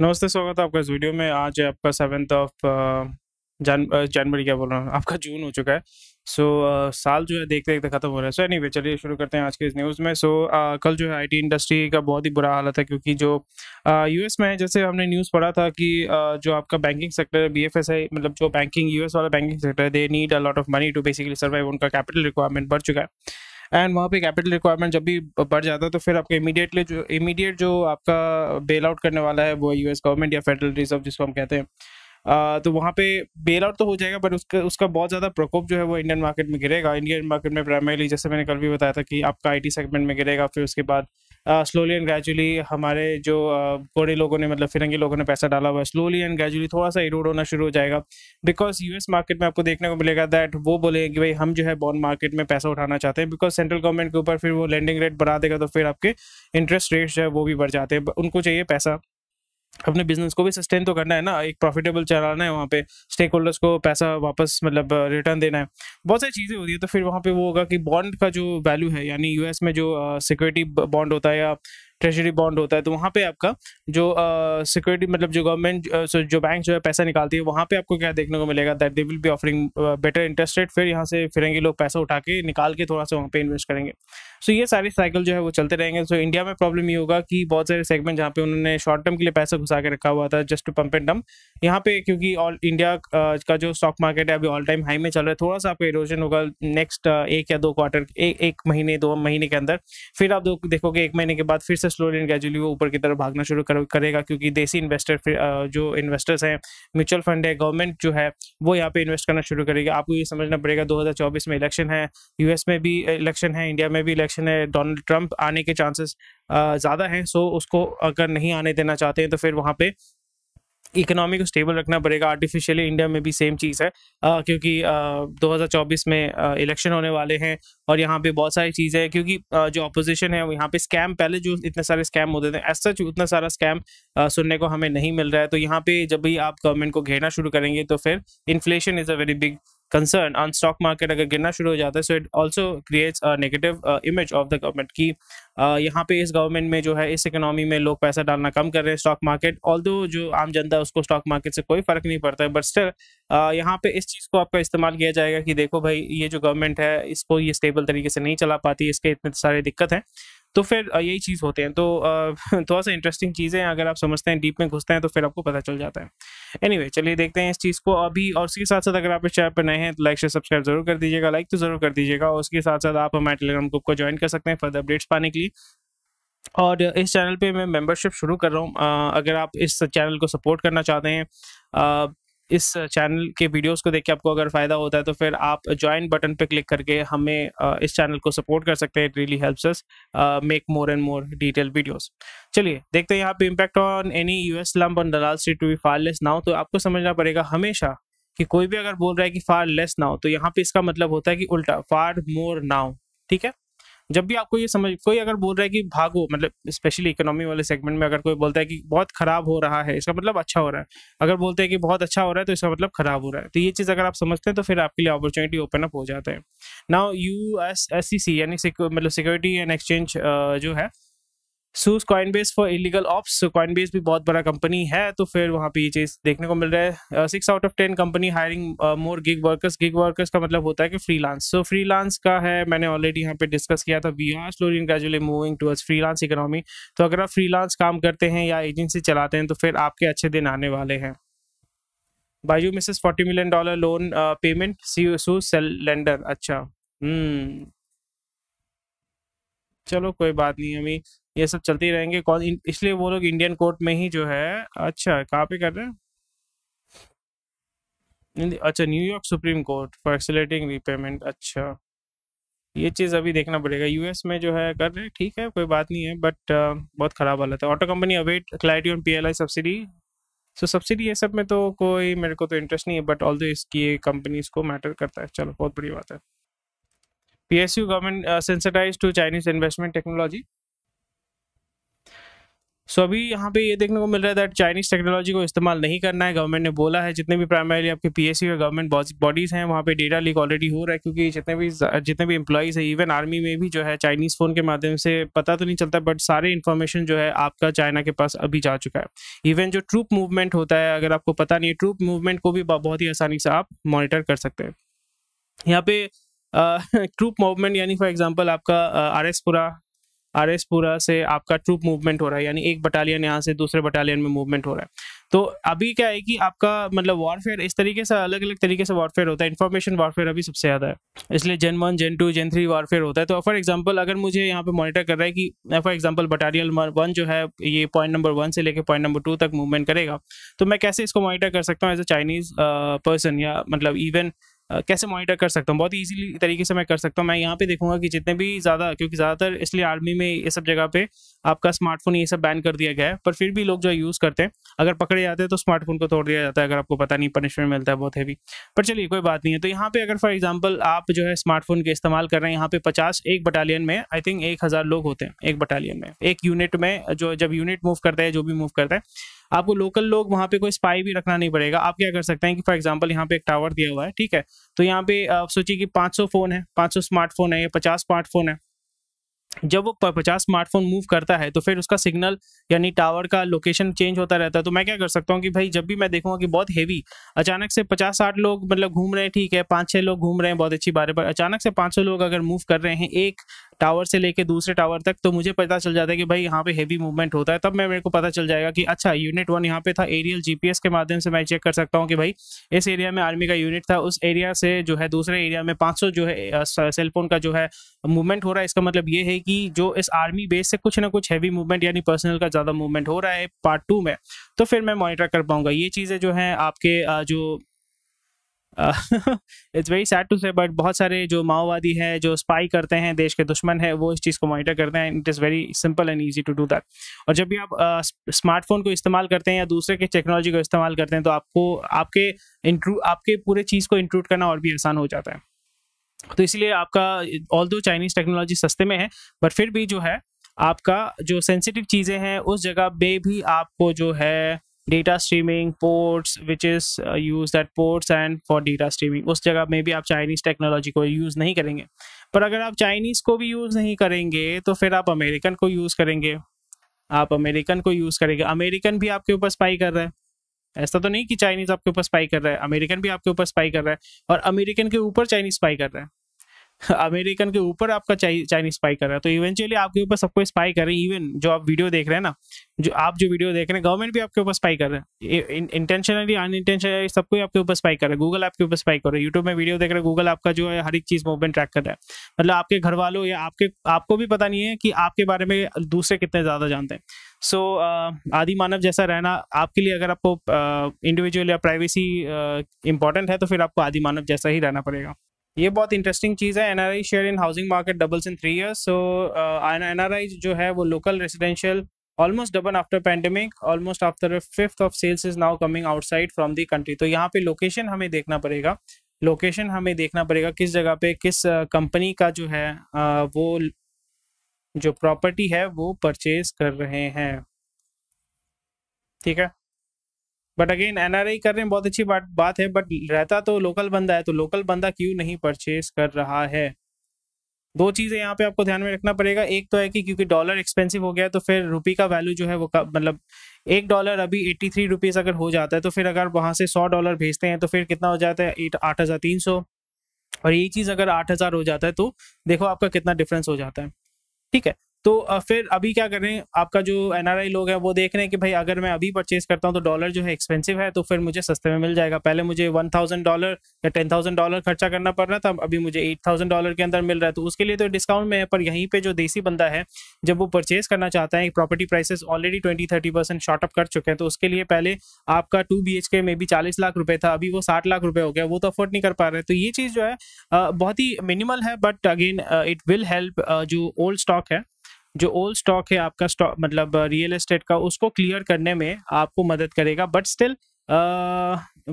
नमस्ते स्वागत है आपका इस वीडियो में आज आपका सेवेंथ ऑफ जन जनवरी क्या बोल रहा हूँ आपका जून हो चुका है सो so, uh, साल जो है देखते देखते खत्म हो रहा है सो एनी वे चलिए शुरू करते हैं आज के इस न्यूज़ में सो so, uh, कल जो है आईटी इंडस्ट्री का बहुत ही बुरा हालत है क्योंकि जो यूएस uh, में जैसे हमने न्यूज़ पढ़ा था कि uh, जो आपका बैंकिंग सेक्टर है बी आई मतलब जो बैंकिंग यूएस वाला बैंकिंग सेक्टर है they need a lot of money to basically survive उनका कैपिटल रिक्वायरमेंट बढ़ चुका है एंड वहाँ पे कैपिटल रिक्वायरमेंट जब भी बढ़ जाता है तो फिर आपका इमीडिएटली जो इमीडिएट जो आपका बेल आउट करने वाला है वो यूएस गवर्नमेंट या फेडरल रिजर्व जिसको हम कहते हैं तो वहाँ पे बेल आउट तो हो जाएगा बट उसका उसका बहुत ज़्यादा प्रकोप जो है वो इंडियन मार्केट में गिरेगा इंडियन मार्केट में प्राइमरीली जैसे मैंने कल भी बताया था कि आपका आई सेगमेंट में गिरेगा फिर उसके बाद स्लोली एंड ग्रेजुअली हमारे जो बड़े लोगों ने मतलब फिरंगी लोगों ने पैसा डाला हुआ है स्लोली एंड ग्रेजुअली थोड़ा सा इरोड होना शुरू हो जाएगा बिकॉज यूएस मार्केट में आपको देखने को मिलेगा दैट वो बोलेंगे कि भाई हम जो है बॉन्ड मार्केट में पैसा उठाना चाहते हैं बिकॉज सेंट्रल गवर्नमेंट के ऊपर फिर वो लैंडिंग रेट बढ़ा देगा तो फिर आपके इंटरेस्ट रेट जो है वो भी बढ़ जाते हैं उनको चाहिए पैसा अपने बिजनेस को भी सस्टेन तो करना है ना एक प्रॉफिटेबल चलाना है वहाँ पे स्टेक होल्डर्स को पैसा वापस मतलब रिटर्न देना है बहुत सारी चीज़ें होती है तो फिर वहाँ पे वो होगा कि बॉन्ड का जो वैल्यू है यानी यूएस में जो सिक्योरिटी बॉन्ड होता है या ट्रेजरी बॉन्ड होता है तो वहाँ पे आपका जो सिक्योरिटी uh, मतलब जो गवर्नमेंट uh, जो बैंक जो है पैसा निकालती है वहाँ पे आपको क्या देखने को मिलेगा that they will be offering better interest rate फिर यहाँ से फिरेंगे लोग पैसा उठा के निकाल के थोड़ा सा वहाँ पे इन्वेस्ट करेंगे सो ये सारे साइकिल जो है वो चलते रहेंगे सो इंडिया में प्रॉब्लम ये होगा कि बहुत सारे सेगमेंट जहाँ पे उन्होंने शॉर्ट टर्म के लिए पैसा घुसा के रखा हुआ था जस्ट टू पंप एंड डम यहाँ पे क्योंकि ऑल इंडिया का जो स्टॉक मार्केट है अभी ऑल टाइम हाई में चल रहा है थोड़ा सा आपका इरोजन होगा नेक्स्ट एक या दो क्वार्टर एक महीने दो महीने के अंदर फिर आप देखोगे एक महीने के बाद फिर से स्लोली एंड ग्रेजुअली वो ऊपर की तरफ भागना शुरू करेगा क्योंकि देसी इन्वेस्टर जो इन्वेस्टर्स हैं म्यूचुअल फंड है गवर्नमेंट जो है वो यहाँ पे इन्वेस्ट करना शुरू करेगा आपको ये समझना पड़ेगा दो में इलेक्शन है यूएस में भी इलेक्शन है इंडिया में भी इलेक्शन है डोनाल्ड ट्रंप आने के चांसेस ज़्यादा हैं सो उसको अगर नहीं आने देना चाहते हैं तो फिर वहाँ पे इकोनॉमी को स्टेबल रखना पड़ेगा आर्टिफिशियली इंडिया में भी सेम चीज़ है आ, क्योंकि आ, 2024 में इलेक्शन होने वाले हैं और यहाँ पे बहुत सारी चीज़ें हैं क्योंकि आ, जो अपोजिशन है यहाँ पे स्कैम पहले जो इतने सारे स्कैम होते थे ऐसा सच उतना सारा स्कैम आ, सुनने को हमें नहीं मिल रहा है तो यहाँ पे जब भी आप गवर्नमेंट को घेरना शुरू करेंगे तो फिर inflation is a very big concern on stock market अगर गिरना शुरू हो जाता है so it also creates negative image of the government की uh, यहाँ पे इस गवर्नमेंट में जो है इस इकोनॉमी में लोग पैसा डालना कम कर रहे हैं स्टॉक मार्केट ऑल जो आम जनता उसको स्टॉक मार्केट से कोई फर्क नहीं पड़ता है बट स्टिल uh, यहाँ पे इस चीज़ को आपका इस्तेमाल किया जाएगा कि देखो भाई ये जो गवर्नमेंट है इसको ये स्टेबल तरीके से नहीं चला पाती इसके इतने सारे दिक्कत हैं तो फिर यही चीज़ होते हैं तो थोड़ा सा इंटरेस्टिंग चीज़ें अगर आप समझते हैं डीप में घुसते हैं तो फिर आपको पता चल जाता है एनी anyway, चलिए देखते हैं इस चीज़ को अभी और उसके साथ साथ अगर आप इस चैनल पर नए हैं तो लाइक शेयर सब्सक्राइब जरूर कर दीजिएगा लाइक तो जरूर कर दीजिएगा और उसके साथ साथ आप हमारे टेलीग्राम ग्रुप को ज्वाइन कर सकते हैं फर्दर अपडेट्स पाने के लिए और इस चैनल पे मैं मेंबरशिप शुरू कर रहा हूँ अगर आप इस चैनल को सपोर्ट करना चाहते हैं इस चैनल के वीडियोस को देख के आपको अगर फ़ायदा होता है तो फिर आप ज्वाइन बटन पे क्लिक करके हमें इस चैनल को सपोर्ट कर सकते हैं it really helps us make more and more detail videos चलिए देखते हैं यहाँ पे impact on any U S slump on Dalal street to be far less now तो आपको समझना पड़ेगा हमेशा कि कोई भी अगर बोल रहा है कि फार लेस नाउ तो यहाँ पे इसका मतलब होता है कि उल्टा फार मोर नाउ ठीक है जब भी आपको ये समझ कोई अगर बोल रहा है कि भागो मतलब स्पेशली इकोनॉमी वाले सेगमेंट में अगर कोई बोलता है कि बहुत खराब हो रहा है इसका मतलब अच्छा हो रहा है अगर बोलते हैं कि बहुत अच्छा हो रहा है तो इसका मतलब खराब हो रहा है तो ये चीज़ अगर आप समझते हैं तो फिर आपके लिए अपॉर्चुनिटी ओपन अप हो जाता है now U S S C C यानी मतलब सिक्योरिटी एंड एक्सचेंज जो है sues Coinbase for illegal ops Coinbase भी बहुत बड़ा कंपनी है तो फिर वहाँ पे ये चीज़ देखने को मिल रहा है six out of ten company hiring more gig workers gig workers का मतलब होता है कि freelance so freelance का है मैंने ऑलरेडी यहाँ पे डिस्कस किया था we are slowly gradually moving towards freelance economy तो अगर आप फ्री लांस काम करते हैं या एजेंसी चलाते हैं तो फिर आपके अच्छे दिन आने वाले हैं Byju's misses forty million dollar loan payment सी सू सेलेंडर अच्छा हम्म चलो कोई बात नहीं अभी ये सब चलते रहेंगे कौन इसलिए वो लोग इंडियन कोर्ट में ही जो है अच्छा कहाँ पे कर रहे हैं अच्छा New York supreme court for accelerating repayment अच्छा ये चीज़ अभी देखना पड़ेगा यूएस में जो है कर रहे ठीक है कोई बात नहीं है बट बहुत ख़राब हालत है auto company await clarity on PLI subsidy so subsidy ये सब में तो कोई मेरे को तो इंटरेस्ट नहीं है बट ऑल इसकी कंपनीज को मैटर करता है चलो बहुत बड़ी बात है P S U government sensitise to Chinese investment technology so अभी यहाँ पे ये देखने को मिल रहा है दैट चाइनीज़ टेक्नोलॉजी को इस्तेमाल नहीं करना है गवर्नमेंट ने बोला है जितने भी प्राइमरी आपके पी एस सी और गवर्नमेंट बॉडीज़ हैं वहाँ पे डेटा लीक ऑलरेडी हो रहा है क्योंकि जितने भी जितने भी एम्प्लॉयज़ है इवन आर्मी में भी जो है चाइनीज़ फ़ोन के माध्यम से पता तो नहीं चलता बट सारे इन्फॉर्मेशन जो है आपका चाइना के पास अभी जा चुका है इवन जो ट्रूप मूवमेंट होता है अगर आपको पता नहीं है ट्रूप मूवमेंट को भी बहुत ही आसानी से आप मॉनिटर कर सकते हैं यहाँ पे ट्रूप मूवमेंट यानी फॉर एग्जांपल आपका आर एस पुरा आरएसपुरा से आपका ट्रूप मूवमेंट हो रहा है यानी एक बटालियन यहाँ से दूसरे बटालियन में मूवमेंट हो रहा है तो अभी क्या है कि आपका मतलब वॉरफेयर इस तरीके से अलग अलग तरीके से वॉरफेयर होता है इन्फॉर्मेशन वॉरफेयर अभी सबसे ज़्यादा है इसलिए gen one gen two gen three warfare होता है तो फॉर एग्जाम्पल अगर मुझे यहाँ पे मॉनिटर कर रहा है कि फॉर एग्जाम्पल बटालियन वन जो है ये पॉइंट नंबर वन से लेकर पॉइंट नंबर टू तक मूवमेंट करेगा तो मैं कैसे इसको मॉनिटर कर सकता हूँ एज अ चाइनीज़ पर्सन या मतलब इवन कैसे मॉनिटर कर सकता हूँ बहुत इजीली तरीके से मैं कर सकता हूँ मैं यहाँ पे देखूंगा कि जितने भी ज़्यादा क्योंकि ज़्यादातर इसलिए आर्मी में ये सब जगह पे आपका स्मार्टफोन ये सब बैन कर दिया गया है पर फिर भी लोग जो यूज़ करते हैं अगर पकड़े जाते हैं तो स्मार्टफोन को तोड़ दिया जाता है अगर आपको पता नहीं पनिशमेंट मिलता है बहुत हैवी पर चलिए कोई बात नहीं है तो यहाँ पे अगर फॉर एग्जाम्पल आप जो है स्मार्टफोन के इस्तेमाल कर रहे हैं यहाँ पे पचास एक बटालियन में आई थिंक एक हज़ार लोग होते हैं एक बटालियन में एक यूनिट में जो जब यूनिट मूव करता है जो भी मूव करता है आपको लोकल लोग वहाँ पे कोई स्पाई भी रखना नहीं पड़ेगा आप क्या कर सकते हैं कि फॉर एग्जाम्पल यहाँ पे एक टावर दिया हुआ है ठीक है तो यहाँ पे आप सोचिए कि 500 फोन है 500 स्मार्टफोन है या पचास स्मार्टफोन है जब वो पचास स्मार्टफोन मूव करता है तो फिर उसका सिग्नल यानी टावर का लोकेशन चेंज होता रहता है तो मैं क्या कर सकता हूँ कि भाई जब भी मैं देखूंगा कि बहुत हेवी अचानक से पचास साठ लोग मतलब घूम रहे हैं ठीक है पाँच छः लोग घूम रहे हैं बहुत अच्छी बारे पर अचानक से पाँच सौ लोग अगर मूव कर रहे हैं एक टावर से लेके दूसरे टावर तक तो मुझे पता चल जाता है कि भाई यहाँ पे हैवी मूवमेंट होता है तब मैं मेरे को पता चल जाएगा कि अच्छा यूनिट वन यहाँ पे था एरियल जीपीएस के माध्यम से मैं चेक कर सकता हूँ कि भाई इस एरिया में आर्मी का यूनिट था उस एरिया से जो है दूसरे एरिया में पाँच जो है सेलफोन का जो है मूवमेंट हो रहा है इसका मतलब ये है कि जो इस आर्मी बेस से कुछ ना कुछ हैवी मूवमेंट यानी पर्सनल का ज़्यादा मूवमेंट हो रहा है पार्ट टू में तो फिर मैं मॉनिटर कर पाऊंगा ये चीज़ें जो हैं आपके जो it's very sad to say but बहुत सारे जो माओवादी हैं जो स्पाई करते हैं देश के दुश्मन है वो इस चीज़ को मॉनिटर करते हैं it is very simple and easy to do that और जब भी आप स्मार्टफोन uh, को इस्तेमाल करते हैं या दूसरे के टेक्नोलॉजी को इस्तेमाल करते हैं तो आपको आपके इंट्रू आपके पूरे चीज़ को इंक्लूड करना और भी आसान हो जाता है तो इसलिए आपका ऑल दो चाइनीज़ टेक्नोलॉजी सस्ते में है बट फिर भी जो है आपका जो सेंसिटिव चीज़ें हैं उस जगह पे भी आपको जो है data streaming ports which is use that ports and for data streaming उस जगह में भी आप चाइनीज टेक्नोलॉजी को यूज़ नहीं करेंगे पर अगर आप चाइनीज़ को भी यूज़ नहीं करेंगे तो फिर आप अमेरिकन को यूज़ करेंगे आप अमेरिकन को यूज़ करेंगे अमेरिकन भी आपके ऊपर स्पाई कर रहा है ऐसा तो नहीं कि चाइनीज़ आपके ऊपर स्पाई कर रहा है अमेरिकन भी आपके ऊपर स्पाई कर रहा है और अमेरिकन के ऊपर चाइनीज़ स्पाई कर रहा है अमेरिकन के ऊपर आपका चाइनीज स्पाई कर रहा है तो इवेंचुअली आपके ऊपर सबको स्पाई कर रहे हैं इवन जो आप वीडियो देख रहे हैं ना जो आप जो वीडियो देख रहे हैं गवर्नमेंट भी आपके ऊपर स्पाई कर रहे हैं इंटेंशनली अनइंटेंशनली सबको आपके ऊपर स्पाई कर रहा है गूगल आपके ऊपर स्पाई कर रहे हैं यूट्यूब में वीडियो देख रहे हैं गूगल आपका जो है हर एक चीज मूवमेंट ट्रैक कर रहा है मतलब आपके घर वालों या आपके आपको भी पता नहीं है कि आपके बारे में दूसरे कितने ज्यादा जानते हैं सो so, आदि मानव जैसा रहना आपके लिए अगर आपको इंडिविजुअल या प्राइवेसी इंपॉर्टेंट है तो फिर आपको आदि मानव जैसा ही रहना पड़ेगा ये बहुत इंटरेस्टिंग चीज़ है NRI share in housing market doubles in three years so NRI जो है वो local residential almost double after pandemic almost after fifth of sales is now coming outside from the country तो यहाँ पे लोकेशन हमें देखना पड़ेगा लोकेशन हमें देखना पड़ेगा किस जगह पे किस कंपनी uh, का जो है uh, वो जो प्रॉपर्टी है वो परचेज कर रहे हैं ठीक है बट अगेन एनआरआई कर रहे हैं बहुत अच्छी बात बात है बट रहता तो लोकल बंदा है तो लोकल बंदा क्यों नहीं परचेज कर रहा है दो चीज़ें यहाँ पे आपको ध्यान में रखना पड़ेगा एक तो है कि क्योंकि डॉलर एक्सपेंसिव हो गया है तो फिर रुपी का वैल्यू जो है वो मतलब एक डॉलर अभी एट्टी थ्री रुपीज़ अगर हो जाता है तो फिर अगर वहाँ से सौ डॉलर भेजते हैं तो फिर कितना हो जाता है एट आठ हज़ार तीन सौ और यही चीज़ अगर आठ हज़ार हो जाता है तो देखो आपका कितना डिफरेंस हो जाता है ठीक है तो फिर अभी क्या करें आपका जो एनआरआई लोग हैं वो देख रहे हैं कि भाई अगर मैं अभी परचेज करता हूँ तो डॉलर जो है एक्सपेंसिव है तो फिर मुझे सस्ते में मिल जाएगा पहले मुझे वन थाउजेंड डॉलर या टेन थाउजेंड डॉलर खर्चा करना पड़ रहा था अभी मुझे एट थाउजेंड डॉलर के अंदर मिल रहा है तो उसके लिए तो डिस्काउंट में है पर यहीं पर जो देसी बंदा है जब वो परचेज करना चाहता है property prices already twenty thirty percent shot up कर चुके हैं तो उसके लिए पहले आपका टू बी एच के में भी चालीस लाख रुपये था अभी वो साठ लाख रुपये हो गया वो तो अफोर्ड नहीं कर पा रहे तो ये चीज़ जो है बहुत ही मिनिमल है but again it will help जो ओल्ड स्टॉक है जो ओल्ड स्टॉक है आपका स्टॉक मतलब रियल uh, एस्टेट का उसको क्लियर करने में आपको मदद करेगा but still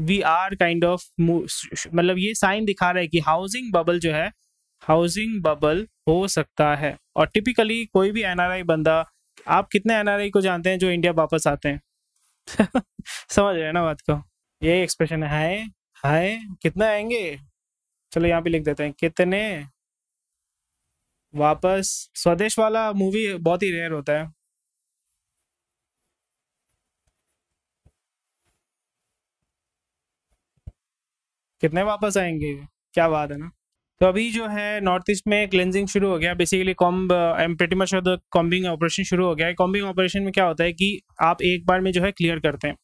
we are kind of मतलब ये साइन दिखा रहा है कि हाउसिंग बबल जो है हाउसिंग बबल हो सकता है और टिपिकली कोई भी एनआरआई बंदा आप कितने एनआरआई को जानते हैं जो इंडिया वापस आते हैं समझ रहे हैं ना बात को यही एक्सप्रेशन है हाय हाय कितना आएंगे चलो यहाँ पे लिख देते हैं कितने वापस स्वदेश वाला मूवी बहुत ही रेयर होता है कितने वापस आएंगे क्या बात है ना तो अभी जो है नॉर्थ ईस्ट में क्लेंजिंग शुरू हो गया basically comb I am pretty much the combing operation शुरू हो गया है कॉम्बिंग ऑपरेशन में क्या होता है कि आप एक बार में जो है क्लियर करते हैं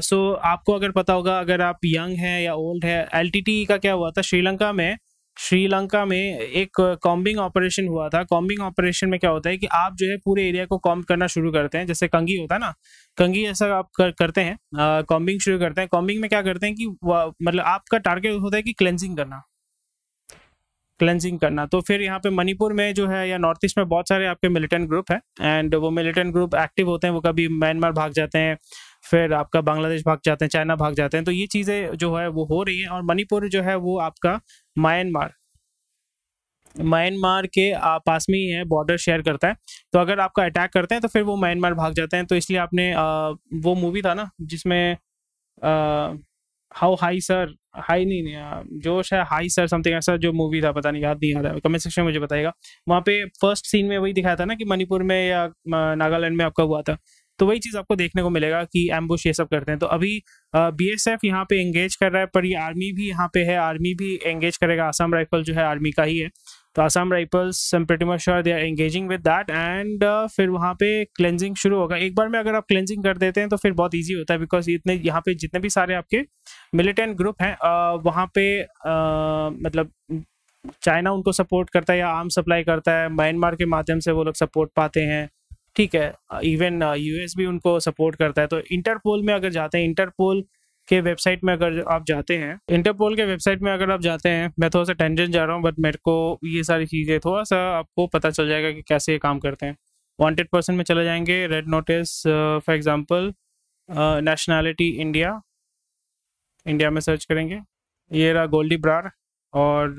सो uh, so, आपको अगर पता होगा अगर आप यंग हैं या ओल्ड है एल का क्या हुआ था श्रीलंका में श्रीलंका में एक कॉम्बिंग ऑपरेशन हुआ था कॉम्बिंग ऑपरेशन में क्या होता है कि आप जो है पूरे एरिया को कॉम्ब करना शुरू करते हैं जैसे कंगी होता है ना कंगी ऐसा आप कर, करते हैं कॉम्बिंग शुरू करते हैं कॉम्बिंग में क्या करते हैं कि मतलब आपका टारगेट होता है कि क्लेंजिंग करना क्लेंजिंग करना तो फिर यहाँ पे मणिपुर में जो है या नॉर्थ ईस्ट में बहुत सारे आपके मिलिटेंट ग्रुप है एंड वो मिलिटेंट ग्रुप एक्टिव होते हैं वो कभी म्यांमार भाग जाते हैं फिर आपका बांग्लादेश भाग जाते हैं चाइना भाग जाते हैं तो ये चीज़ें जो है वो हो रही है और मणिपुर जो है वो आपका म्यांमार म्यांमार के पास में ही है बॉर्डर शेयर करता है तो अगर आपका अटैक करते हैं तो फिर वो म्यांमार भाग जाते हैं तो इसलिए आपने आ, वो मूवी था ना जिसमें हाउ हाई सर हाई नहीं, नहीं जोश है हाई सर समथिंग ऐसा जो मूवी था पता नहीं याद नहीं आ रहा है कमेंट सेक्शन में मुझे बताएगा वहाँ पे फर्स्ट सीन में वही दिखाया था ना कि मणिपुर में या नागालैंड में आपका हुआ था तो वही चीज़ आपको देखने को मिलेगा कि एम्बुश ये सब करते हैं तो अभी बी एस एफ यहाँ पे एंगेज कर रहा है पर ये आर्मी भी यहाँ पे है आर्मी भी एंगेज करेगा आसाम राइफल जो है आर्मी का ही है तो Assam rifles pretty sure they are engaging with that and फिर वहाँ पे क्लेंजिंग शुरू होगा एक बार में अगर आप क्लेंजिंग कर देते हैं तो फिर बहुत ईजी होता है बिकॉज इतने यहाँ पे जितने भी सारे आपके मिलिटेंट ग्रुप हैं वहाँ पे आ, मतलब चाइना उनको सपोर्ट करता है या आर्म सप्लाई करता है म्यांमार के माध्यम से वो लोग सपोर्ट पाते हैं ठीक है इवन यूएस भी उनको सपोर्ट करता है तो इंटरपोल में अगर जाते हैं इंटरपोल के वेबसाइट में अगर आप जाते हैं इंटरपोल के वेबसाइट में अगर आप जाते हैं मैं थोड़ा सा टेंशन जा रहा हूँ बट मेरे को ये सारी चीज़ें थोड़ा सा आपको पता चल जाएगा कि कैसे ये काम करते हैं वांटेड पर्सन में चले जाएंगे red notice for example nationality India India में सर्च करेंगे ये रहा गोल्डी ब्रार और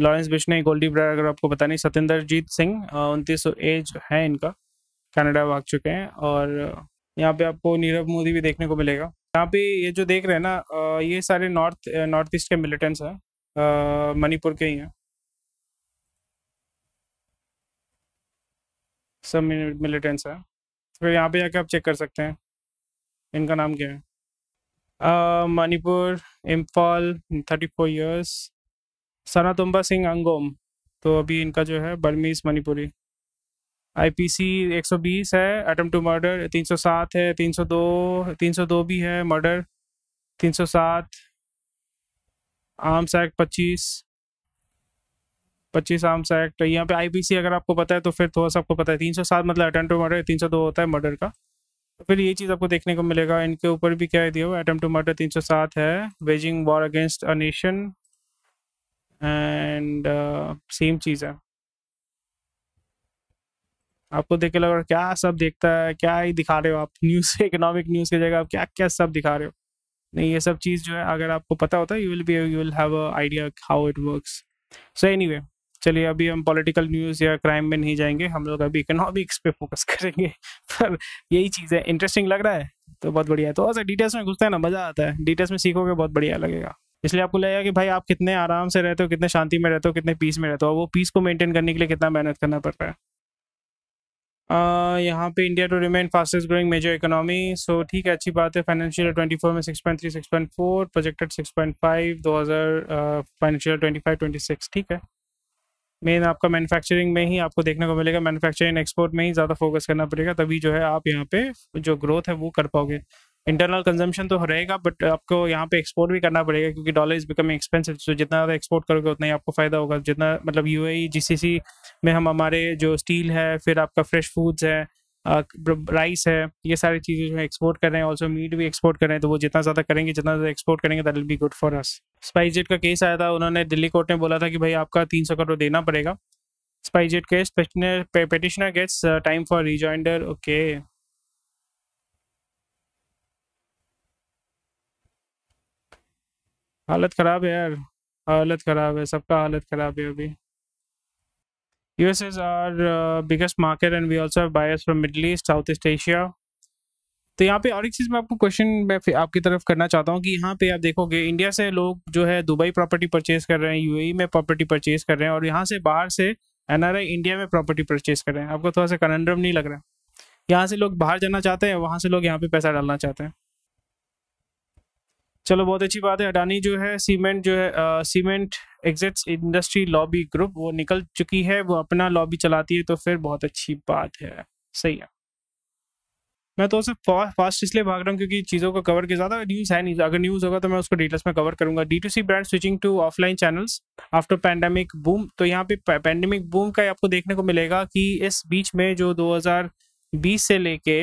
लॉरेंस बिश्नोई गोल्डी ब्रार अगर आपको पता नहीं सतेंद्र जीत सिंह उनतीस एज है इनका कनाडा भाग चुके हैं और यहाँ पे आपको नीरव मोदी भी देखने को मिलेगा यहाँ पे ये जो देख रहे हैं ना ये सारे नॉर्थ नॉर्थ ईस्ट के मिलिटेंट्स हैं मणिपुर के ही हैं सब मिलिटेंट्स हैं तो यहाँ पे जाके आप चेक कर सकते हैं इनका नाम क्या है Manipur Imphal thirty four years Sanatomba Singh Angom तो अभी इनका जो है बर्मीज मणिपुरी आईपीसी 120 है अटम टू मर्डर 307 है 302 302 भी है मर्डर 307 आर्म्स एक्ट पच्चीस पच्चीस आर्म्स एक्ट तो यहाँ पे आईपीसी अगर आपको पता है तो फिर थोड़ा तो सा आपको पता है 307 मतलब अटैम्प्ट टू मर्डर 302 होता है मर्डर का तो फिर ये चीज़ आपको देखने को मिलेगा इनके ऊपर भी क्या दिया हुआ अटैम्प्ट टू मर्डर 307 है waging war against a nation and same चीज़ है आपको देख के लग रहा है क्या सब देखता है क्या ही दिखा रहे हो आप न्यूज़ इकोनॉमिक न्यूज़ की जगह आप क्या क्या सब दिखा रहे हो नहीं ये सब चीज़ जो है अगर आपको पता होता है you will be you will have a idea how it works so anyway चलिए अभी हम पॉलिटिकल न्यूज़ या क्राइम में नहीं जाएंगे हम लोग अभी इकोनॉमिक्स पे फोकस करेंगे पर यही चीज़ है इंटरेस्टिंग लग रहा है तो बहुत बढ़िया है तो और डिटेल्स में घुसते हैं ना मज़ा आता है डिटेल्स में सीखोगे बहुत बढ़िया लगेगा इसलिए आपको लगेगा कि भाई आप कितने आराम से रहते हो कितने शांति में रहते हो कितने पीस में रहते हो वो पीस को मेंटेन करने के लिए कितना मेहनत करना पड़ रहा है यहाँ पे India to remain fastest growing major economy so ठीक है अच्छी बात है फाइनेंशियल ट्वेंटी फोर में six point three six point four projected six point five दो हज़ार financial twenty five twenty six ठीक है मेन आपका मैन्युफैक्चरिंग में ही आपको देखने को मिलेगा मैन्युफैक्चरिंग एक्सपोर्ट में ही ज़्यादा फोकस करना पड़ेगा तभी जो है आप यहाँ पे जो ग्रोथ है वो कर पाओगे इंटरनल कंजम्पन तो रहेगा बट आपको यहाँ पे एक्सपोर्ट भी करना पड़ेगा क्योंकि डॉलर इज बिकमिंग एक्सपेंसिव तो जितना ज़्यादा एक्सपोर्ट करोगे उतना ही आपको फ़ायदा होगा जितना मतलब यू ए e, में हम हमारे जो स्टील है फिर आपका फ्रेश फूड्स है राइस है ये सारी चीज़ें जो एक्सपोर्ट कर रहे हैं ऑल्सो मीट भी एक्सपोर्ट कर रहे हैं तो वो जितना ज़्यादा करेंगे जितना ज़्यादा एक्सपोर्ट करेंगे that will be good for us SpiceJet का केस आया था उन्होंने दिल्ली कोर्ट ने बोला था कि भाई आपका तीन सौ करोड़ देना पड़ेगा SpiceJet case petitioner gets time for rejoinder okay हालत ख़राब है यार हालत ख़राब है सबका हालत ख़राब है अभी U S as are biggest market and we also buyers from Middle East South East Asia तो यहाँ पे और एक चीज़ मैं आपको क्वेश्चन मैं आपकी तरफ करना चाहता हूँ कि यहाँ पे आप देखोगे इंडिया से लोग जो है दुबई प्रॉपर्टी परचेज कर रहे हैं यूएई e में प्रॉपर्टी परचेज कर रहे हैं और यहाँ से बाहर से एनआरआई इंडिया में प्रॉपर्टी परचेज कर रहे हैं आपको थोड़ा सा कनंड्रम नहीं लग रहा है यहाँ से लोग बाहर जाना चाहते हैं वहाँ से लोग यहाँ पे पैसा डालना चाहते हैं चलो बहुत अच्छी बात है अडानी जो है सीमेंट जो है cement exits industry lobby group वो निकल चुकी है वो अपना लॉबी चलाती है तो फिर बहुत अच्छी बात है सही है मैं तो उसे फास्ट इसलिए भाग रहा हूँ क्योंकि चीज़ों को कवर के ज़्यादा न्यूज़ है नहीं अगर न्यूज़ होगा तो मैं उसको डिटेल्स में कवर करूँगा D to C brand switching to offline channels after pandemic boom तो यहाँ पे पैंडमिक बूम का आपको देखने को मिलेगा कि इस बीच में जो 2020 से लेके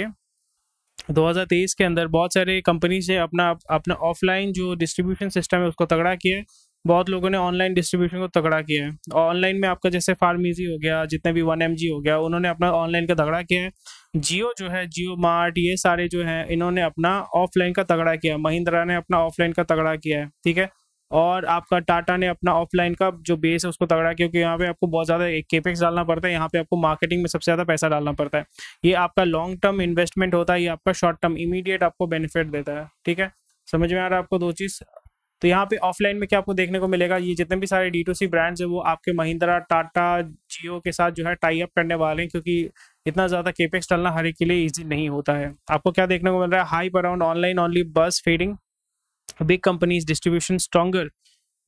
2023 के अंदर बहुत सारे कंपनीज ने अपना अपना ऑफलाइन जो डिस्ट्रीब्यूशन सिस्टम है उसको तगड़ा किया है बहुत लोगों ने ऑनलाइन डिस्ट्रीब्यूशन को तगड़ा किया है ऑनलाइन में आपका जैसे फार्मीजी हो गया जितने भी वन एम हो गया उन्होंने अपना ऑनलाइन का तगड़ा किया है जियो जो है जियो मार्ट ये सारे जो हैं इन्होंने अपना ऑफलाइन का तगड़ा किया महिंद्रा ने अपना ऑफलाइन का तगड़ा किया है ठीक है और आपका टाटा ने अपना ऑफलाइन का जो बेस है उसको तगड़ा क्योंकि यहाँ पे आपको बहुत ज़्यादा केपेक्स डालना पड़ता है यहाँ पे आपको मार्केटिंग में सबसे ज़्यादा पैसा डालना पड़ता है ये आपका लॉन्ग टर्म इन्वेस्टमेंट होता है ये आपका शॉर्ट टर्म इमीडिएट आपको बेनिफिट देता है ठीक है समझ में आ रहा है आपको दो चीज़ तो यहाँ पे ऑफलाइन में क्या आपको देखने को मिलेगा ये जितने भी सारे डी टू सी ब्रांड्स हैं वो आपके महिंद्रा टाटा जियो के साथ जो है टाई अप करने वाले हैं क्योंकि इतना ज़्यादा केपेक्स डालना हर एक के लिए ईजी नहीं होता है आपको क्या देखने को मिल रहा है हाई पर ऑनलाइन ऑनली बस feeding big companies distribution stronger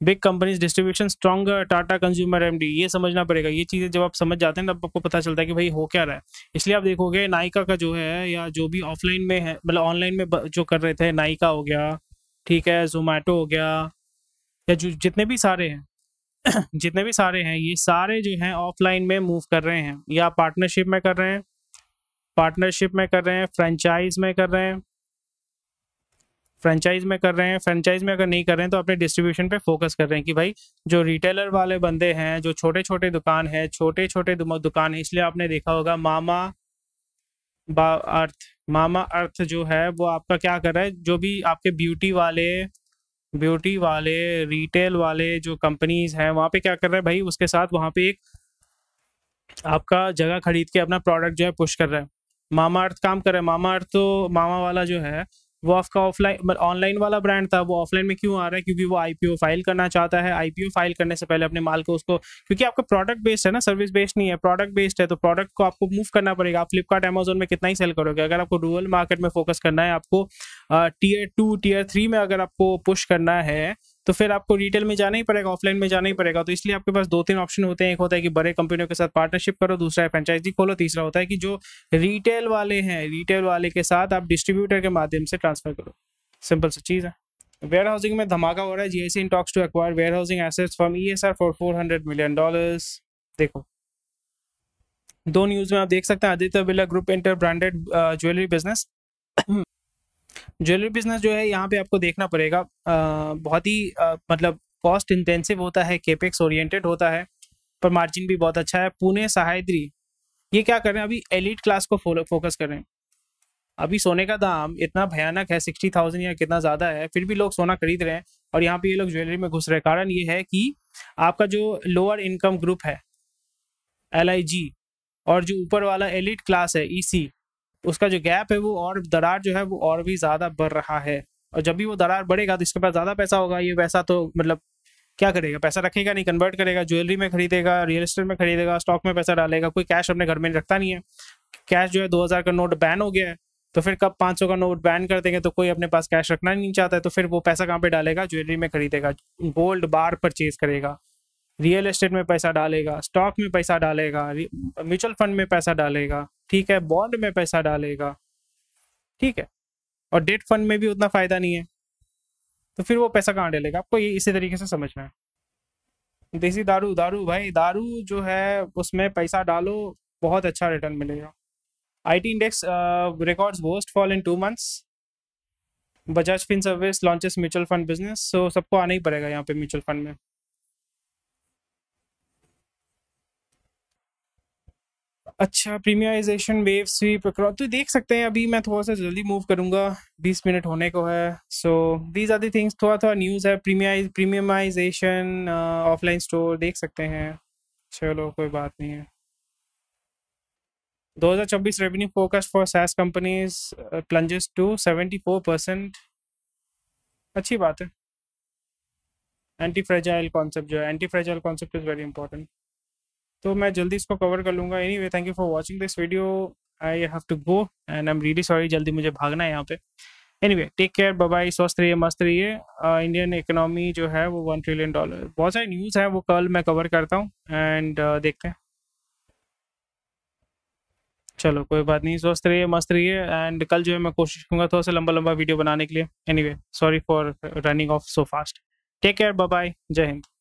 big companies distribution stronger Tata consumer MD ये समझना पड़ेगा ये चीज़ें जब आप समझ जाते हैं तब आपको पता चलता है कि भाई हो क्या रहा है इसलिए आप देखोगे नायका का जो है या जो भी ऑफलाइन में है मतलब ऑनलाइन में जो कर रहे थे नायका हो गया ठीक है जोमेटो हो गया या जो जितने भी सारे हैं जितने भी सारे हैं ये सारे जो हैं ऑफलाइन में मूव कर रहे हैं या पार्टनरशिप में कर रहे हैं पार्टनरशिप में कर रहे हैं फ्रेंचाइज में कर रहे हैं फ्रेंचाइज में कर रहे हैं फ्रेंचाइज में अगर नहीं कर रहे हैं तो अपने डिस्ट्रीब्यूशन पे फोकस कर रहे हैं कि भाई जो रिटेलर वाले बंदे हैं जो छोटे छोटे दुकान है छोटे छोटे दुकान है इसलिए आपने देखा होगा मामा बा अर्थ मामा अर्थ जो है वो आपका क्या कर रहा है जो भी आपके ब्यूटी वाले ब्यूटी वाले रिटेल वाले जो कंपनीज हैं वहाँ पे क्या कर रहा है भाई उसके साथ वहाँ पे एक आपका जगह खरीद के अपना प्रोडक्ट जो है पुश कर रहा है मामा अर्थ काम कर रहा है मामा अर्थ तो मामा वाला जो है वो आपका ऑफलाइन मतलब ऑनलाइन वाला ब्रांड था वो ऑफलाइन में क्यों आ रहा है क्योंकि वो आईपीओ फाइल करना चाहता है आईपीओ फाइल करने से पहले अपने माल को उसको क्योंकि आपका प्रोडक्ट बेस्ड है ना सर्विस बेस्ड नहीं है प्रोडक्ट बेस्ड है तो प्रोडक्ट को आपको मूव करना पड़ेगा आप फ्लिपकार्ट अमेजोन में कितना ही सेल करोगे अगर आपको रूरल मार्केट में फोकस करना है आपको टीयर टू टीयर थ्री में अगर आपको पुश करना है तो फिर आपको रिटेल में जाना ही पड़ेगा ऑफलाइन में जाना ही पड़ेगा तो इसलिए आपके पास दो तीन ऑप्शन होते हैं एक होता है कि बड़े कंपनियों के साथ पार्टनरशिप करो दूसरा है फ्रेंचाइजी खोलो तीसरा होता है कि जो रिटेल वाले हैं रिटेल वाले के साथ आप डिस्ट्रीब्यूटर के माध्यम से ट्रांसफर करो सिंपल सी चीज़ है वेयर हाउसिंग में धमाका हो रहा है GIC in talks to acquire warehousing assets from R for hundred million dollars देखो दो न्यूज़ में आप देख सकते हैं Aditya Birla group enter branded jewellery business jewellery business जो है यहाँ पे आपको देखना पड़ेगा बहुत ही मतलब कॉस्ट इंटेंसिव होता है केपेक्स ओरिएंटेड होता है पर मार्जिन भी बहुत अच्छा है पुणे सहायद्री ये क्या कर रहे हैं अभी एलिट क्लास को फोकस कर रहे हैं अभी सोने का दाम इतना भयानक है सिक्सटी थाउजेंड या कितना ज़्यादा है फिर भी लोग सोना खरीद रहे हैं और यहाँ पे ये लोग ज्वेलरी में घुस रहे हैं कारण ये है कि आपका जो लोअर इनकम ग्रुप है एल और जो ऊपर वाला एलिट क्लास है ई उसका जो गैप है वो और दरार जो है वो और भी ज़्यादा बढ़ रहा है और जब भी वो दरार बढ़ेगा तो इसके पास ज़्यादा पैसा होगा ये पैसा तो मतलब क्या करेगा पैसा रखेगा नहीं कन्वर्ट करेगा ज्वेलरी में खरीदेगा रियल इस्टेट में खरीदेगा स्टॉक में पैसा डालेगा कोई कैश अपने घर में रखता नहीं है कैश जो है दो हज़ार का नोट बैन हो गया है तो फिर कब पांच सौ का नोट बैन कर देंगे तो कोई अपने पास कैश रखना नहीं चाहता है तो फिर वो पैसा कहाँ पे डालेगा ज्वेलरी में खरीदेगा गोल्ड बार परचेज करेगा रियल एस्टेट में पैसा डालेगा स्टॉक में पैसा डालेगा म्यूचुअल फंड में पैसा डालेगा ठीक है बॉन्ड में पैसा डालेगा ठीक है और डेट फंड में भी उतना फ़ायदा नहीं है तो फिर वो पैसा कहाँ डालेगा आपको ये इसी तरीके से समझना है देसी दारू दारू भाई दारू जो है उसमें पैसा डालो बहुत अच्छा रिटर्न मिलेगा IT index records worst fall in two months Bajaj Finserv launches mutual fund business so सबको आना ही पड़ेगा यहाँ पे म्यूचुअल फंड में अच्छा प्रीमियाइजेशन वेव स्वीप तो देख सकते हैं अभी मैं थोड़ा सा जल्दी मूव करूँगा बीस मिनट होने को है सो दीज आर थिंग्स थोड़ा थोड़ा न्यूज़ है प्रीमियाइज प्रीमियमाइजेशन ऑफलाइन स्टोर देख सकते हैं चलो कोई बात नहीं है 2024 revenue focus for SaaS companies pledges to 74 percent अच्छी बात है एंटी फ्रेजाइल कॉन्सेप्ट जो है anti fragile concept is very important तो मैं जल्दी इसको कवर कर लूँगा anyway thank you for watching this video I have to go and I am really sorry जल्दी मुझे भागना है यहाँ पे anyway take care bye bye स्वस्थ रहिए मस्त रहिए इंडियन uh, इकोनॉमी जो है वो वन ट्रिलियन डॉलर बहुत सारे न्यूज़ है वो कल मैं कवर करता हूँ एंड uh, देखते हैं चलो कोई बात नहीं स्वस्थ रहिए मस्त रहिए एंड कल जो है मैं कोशिश करूँगा थोड़ा सा लंबा लंबा वीडियो बनाने के लिए anyway sorry for running off so fast take care bye जय हिंद